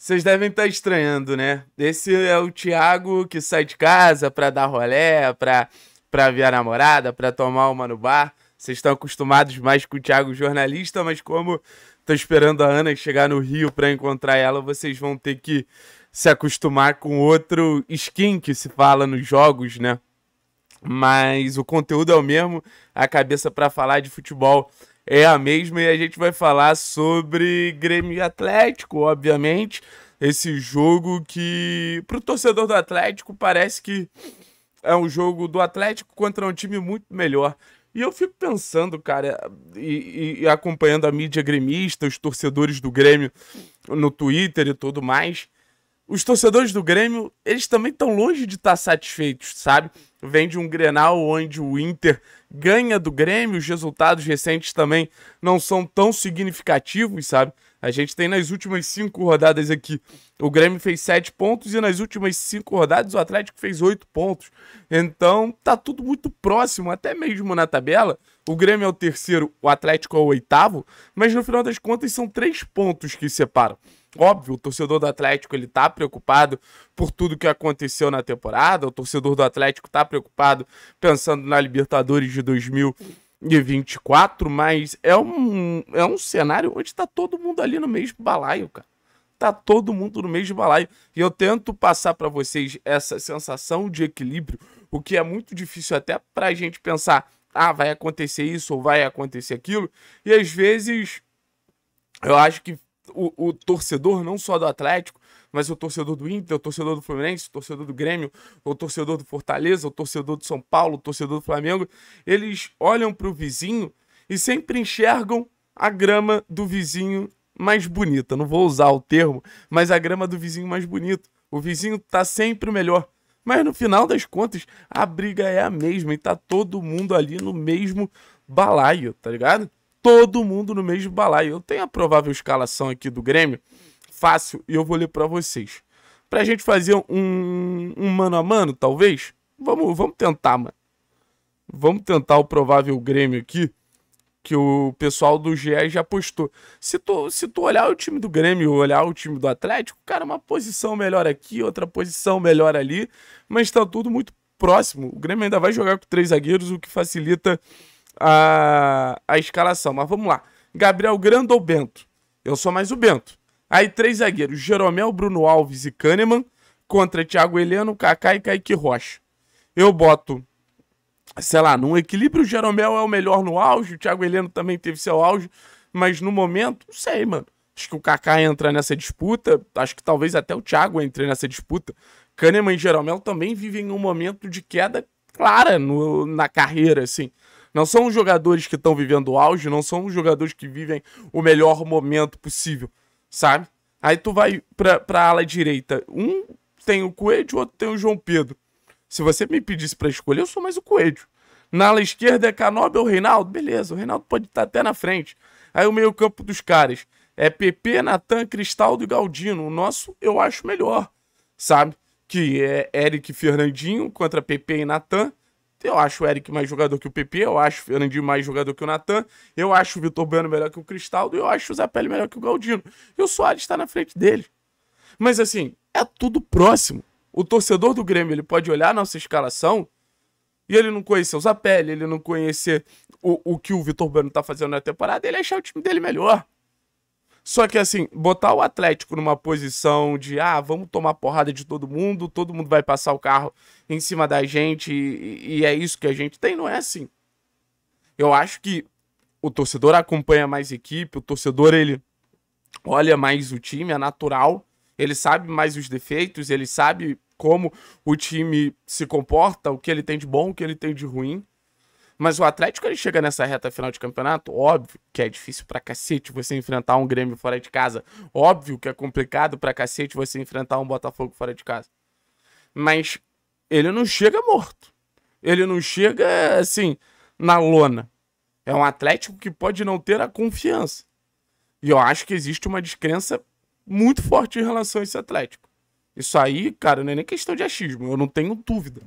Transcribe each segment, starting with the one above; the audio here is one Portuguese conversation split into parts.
Vocês devem estar tá estranhando, né? Esse é o Thiago que sai de casa para dar rolé, pra, pra ver a namorada, pra tomar uma no bar. Vocês estão acostumados mais com o Thiago jornalista, mas como tô esperando a Ana chegar no Rio para encontrar ela, vocês vão ter que se acostumar com outro skin que se fala nos jogos, né? Mas o conteúdo é o mesmo, a cabeça para falar de futebol é a mesma e a gente vai falar sobre Grêmio Atlético, obviamente. Esse jogo que, para o torcedor do Atlético, parece que é um jogo do Atlético contra um time muito melhor. E eu fico pensando, cara, e, e acompanhando a mídia gremista, os torcedores do Grêmio no Twitter e tudo mais os torcedores do Grêmio, eles também estão longe de estar tá satisfeitos, sabe? Vem de um Grenal onde o Inter ganha do Grêmio, os resultados recentes também não são tão significativos, sabe? A gente tem nas últimas cinco rodadas aqui, o Grêmio fez sete pontos e nas últimas cinco rodadas o Atlético fez oito pontos. Então tá tudo muito próximo, até mesmo na tabela. O Grêmio é o terceiro, o Atlético é o oitavo, mas no final das contas são três pontos que separam óbvio, o torcedor do Atlético ele tá preocupado por tudo que aconteceu na temporada, o torcedor do Atlético tá preocupado pensando na Libertadores de 2024, mas é um, é um cenário onde tá todo mundo ali no mesmo balaio, cara. Tá todo mundo no mesmo balaio. E eu tento passar para vocês essa sensação de equilíbrio, o que é muito difícil até pra gente pensar, ah, vai acontecer isso ou vai acontecer aquilo, e às vezes eu acho que o, o torcedor, não só do Atlético, mas o torcedor do Inter, o torcedor do Fluminense, o torcedor do Grêmio, o torcedor do Fortaleza, o torcedor do São Paulo, o torcedor do Flamengo, eles olham para o vizinho e sempre enxergam a grama do vizinho mais bonita. Não vou usar o termo, mas a grama do vizinho mais bonito. O vizinho tá sempre o melhor. Mas no final das contas, a briga é a mesma e tá todo mundo ali no mesmo balaio, tá ligado? todo mundo no mesmo balaio. Eu tenho a provável escalação aqui do Grêmio, fácil, e eu vou ler para vocês. Pra gente fazer um, um mano a mano, talvez? Vamos, vamos tentar, mano. Vamos tentar o provável Grêmio aqui, que o pessoal do GE já postou. Se tu, se tu olhar o time do Grêmio olhar o time do Atlético, cara, uma posição melhor aqui, outra posição melhor ali, mas tá tudo muito próximo. O Grêmio ainda vai jogar com três zagueiros, o que facilita a, a escalação. Mas vamos lá. Gabriel Grando ou Bento? Eu sou mais o Bento. Aí três zagueiros, Jeromel, Bruno Alves e Kahneman, contra Thiago Heleno, Kaká e Kaique Rocha. Eu boto, sei lá, num equilíbrio, o Jeromel é o melhor no auge, o Thiago Heleno também teve seu auge, mas no momento, não sei, mano. Acho que o Kaká entra nessa disputa, acho que talvez até o Thiago entre nessa disputa. Kahneman e Jeromel também vivem um momento de queda clara no, na carreira, assim. Não são os jogadores que estão vivendo o auge, não são os jogadores que vivem o melhor momento possível, sabe? Aí tu vai pra, pra ala direita. Um tem o Coelho, o outro tem o João Pedro. Se você me pedisse para escolher, eu sou mais o Coelho. Na ala esquerda é Canoba Reinaldo? Beleza, o Reinaldo pode estar até na frente. Aí o meio-campo dos caras é PP, Natan, Cristaldo e Galdino. O nosso eu acho melhor, sabe? Que é Eric Fernandinho contra PP e Natan. Eu acho o Eric mais jogador que o PP, eu acho o Fernandinho mais jogador que o Natan, eu acho o Vitor Bueno melhor que o Cristaldo, eu acho o Zapelli melhor que o Galdino. E o Soares está na frente dele. Mas assim, é tudo próximo. O torcedor do Grêmio ele pode olhar a nossa escalação e ele não conhecer o Zapelli, ele não conhecer o, o que o Vitor Bueno está fazendo na temporada, ele achar o time dele melhor. Só que assim, botar o Atlético numa posição de ah, vamos tomar porrada de todo mundo, todo mundo vai passar o carro em cima da gente e, e, é isso que a gente tem, não é assim. Eu acho que o torcedor acompanha mais equipe, o torcedor ele olha mais o time, é natural, ele sabe mais os defeitos, ele sabe como o time se comporta, o que ele tem de bom, o que ele tem de ruim. Mas o Atlético ele chega nessa reta final de campeonato, óbvio que é difícil pra cacete você enfrentar um Grêmio fora de casa. Óbvio que é complicado pra cacete você enfrentar um Botafogo fora de casa. Mas ele não chega morto. Ele não chega assim na lona. É um Atlético que pode não ter a confiança. E eu acho que existe uma descrença muito forte em relação a esse Atlético. Isso aí, cara, não é nem questão de achismo, eu não tenho dúvida.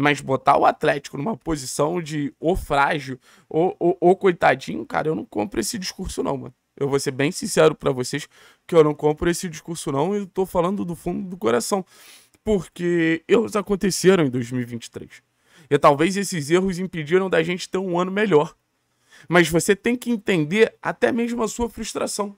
Mas botar o Atlético numa posição de ô frágil, ô, coitadinho, cara, eu não compro esse discurso, não, mano. Eu vou ser bem sincero para vocês que eu não compro esse discurso, não, e tô falando do fundo do coração. Porque erros aconteceram em 2023. E talvez esses erros impediram da gente ter um ano melhor. Mas você tem que entender até mesmo a sua frustração.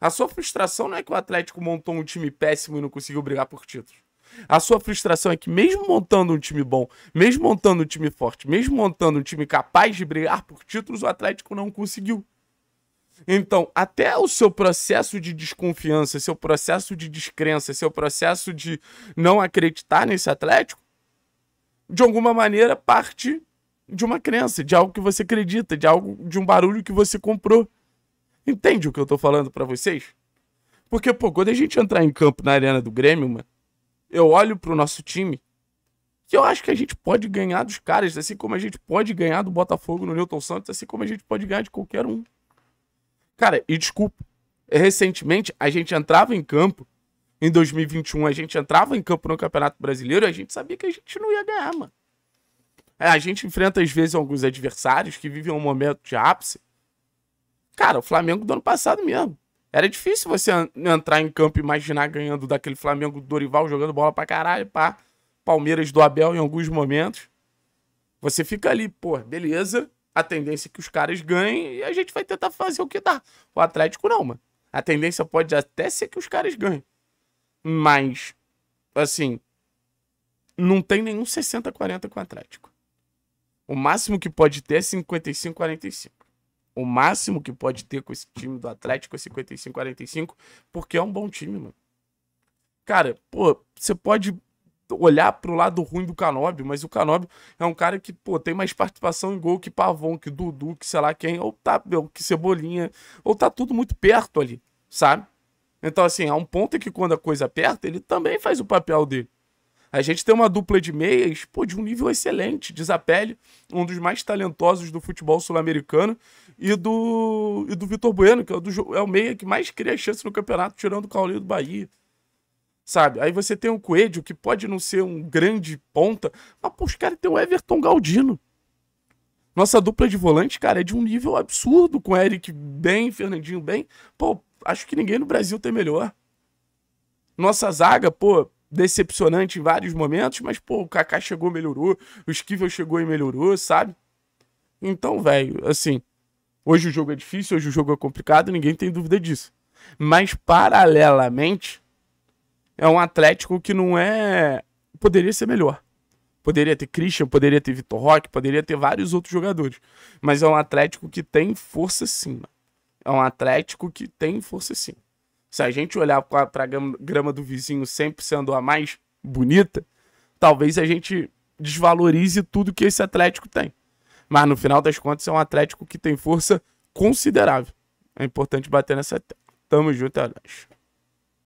A sua frustração não é que o Atlético montou um time péssimo e não conseguiu brigar por títulos. A sua frustração é que, mesmo montando um time bom, mesmo montando um time forte, mesmo montando um time capaz de brigar por títulos, o Atlético não conseguiu. Então, até o seu processo de desconfiança, seu processo de descrença, seu processo de não acreditar nesse Atlético, de alguma maneira parte de uma crença, de algo que você acredita, de algo de um barulho que você comprou. Entende o que eu tô falando para vocês? Porque, pô, quando a gente entrar em campo na arena do Grêmio, mano, eu olho pro nosso time que eu acho que a gente pode ganhar dos caras, assim como a gente pode ganhar do Botafogo no Newton Santos, assim como a gente pode ganhar de qualquer um. Cara, e desculpa, recentemente a gente entrava em campo, em 2021 a gente entrava em campo no Campeonato Brasileiro e a gente sabia que a gente não ia ganhar, mano. É, a gente enfrenta às vezes alguns adversários que vivem um momento de ápice. Cara, o Flamengo do ano passado mesmo. Era difícil você entrar em campo e imaginar ganhando daquele Flamengo do Dorival jogando bola pra caralho, pá. Palmeiras do Abel em alguns momentos. Você fica ali, pô, beleza. A tendência é que os caras ganhem e a gente vai tentar fazer o que dá. O Atlético não, mano. A tendência pode até ser que os caras ganhem. Mas, assim, não tem nenhum 60-40 com o Atlético. O máximo que pode ter é 55-45. O máximo que pode ter com esse time do Atlético é 55-45, porque é um bom time, mano. Cara, pô, você pode olhar pro lado ruim do Canobi, mas o Canobi é um cara que, pô, tem mais participação em gol que Pavon, que Dudu, que sei lá quem, ou tá, que Cebolinha, ou tá tudo muito perto ali, sabe? Então, assim, há um ponto que quando a coisa aperta, ele também faz o papel dele. A gente tem uma dupla de meias, pô, de um nível excelente. Desapele, um dos mais talentosos do futebol sul-americano, e do, e do Vitor Bueno, que é, do, é o meia que mais cria chance no campeonato, tirando o Caulinho do Bahia. Sabe? Aí você tem o Coelho, que pode não ser um grande ponta, mas, pô, os caras têm o Everton Galdino. Nossa dupla de volante, cara, é de um nível absurdo, com Eric bem, Fernandinho bem. Pô, acho que ninguém no Brasil tem melhor. Nossa zaga, pô, decepcionante em vários momentos, mas, pô, o Kaká chegou, melhorou, o Esquivel chegou e melhorou, sabe? Então, velho, assim, hoje o jogo é difícil, hoje o jogo é complicado, ninguém tem dúvida disso. Mas, paralelamente, é um Atlético que não é. Poderia ser melhor. Poderia ter Christian, poderia ter Vitor Roque, poderia ter vários outros jogadores. Mas é um Atlético que tem força sim. Mano. É um Atlético que tem força sim se a gente olhar para a grama do vizinho sempre sendo a mais bonita, talvez a gente desvalorize tudo que esse Atlético tem. Mas no final das contas é um Atlético que tem força considerável. É importante bater nessa tecla. Tamo junto, Atlético.